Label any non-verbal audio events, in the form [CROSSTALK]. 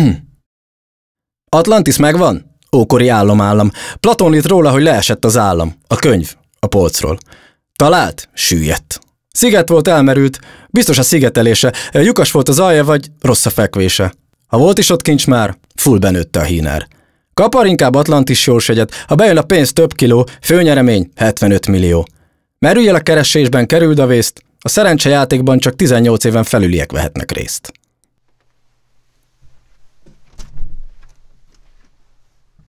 [CLEARS THROAT] Atlantis megvan? Ókori állomállam. Platón írt róla, hogy leesett az állam. A könyv. A polcról. Talált? Süllyedt. Sziget volt elmerült. Biztos a szigetelése. Lyukas volt az alja, vagy rossz a fekvése. Ha volt is ott kincs már, full benőtte a híner. Kapar inkább Atlantis sorsegyet, ha bejön a pénz több kiló, főnyeremény 75 millió. Merüljél a keresésben, kerüld a vészt, a szerencsejátékban csak 18 éven felüliek vehetnek részt.